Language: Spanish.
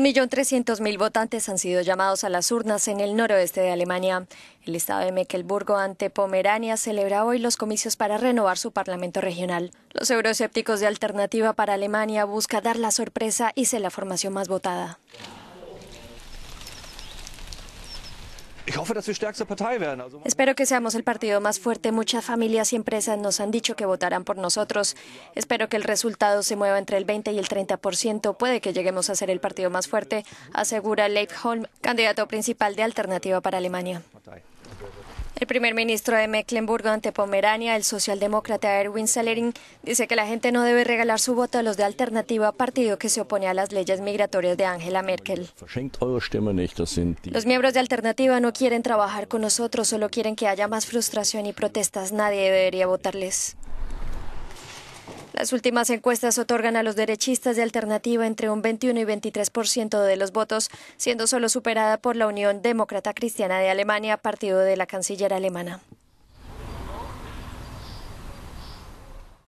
1.300.000 votantes han sido llamados a las urnas en el noroeste de Alemania. El estado de Mecklenburg ante Pomerania celebra hoy los comicios para renovar su parlamento regional. Los euroescépticos de Alternativa para Alemania buscan dar la sorpresa y ser la formación más votada. Espero que seamos el partido más fuerte. Muchas familias y empresas nos han dicho que votarán por nosotros. Espero que el resultado se mueva entre el 20 y el 30%. Puede que lleguemos a ser el partido más fuerte, asegura Leif Holm, candidato principal de Alternativa para Alemania. El primer ministro de Mecklenburg ante Pomerania, el socialdemócrata Erwin salerin dice que la gente no debe regalar su voto a los de alternativa, partido que se opone a las leyes migratorias de Angela Merkel. Los miembros de alternativa no quieren trabajar con nosotros, solo quieren que haya más frustración y protestas. Nadie debería votarles. Las últimas encuestas otorgan a los derechistas de alternativa entre un 21 y 23% de los votos, siendo solo superada por la Unión Demócrata Cristiana de Alemania, partido de la canciller alemana.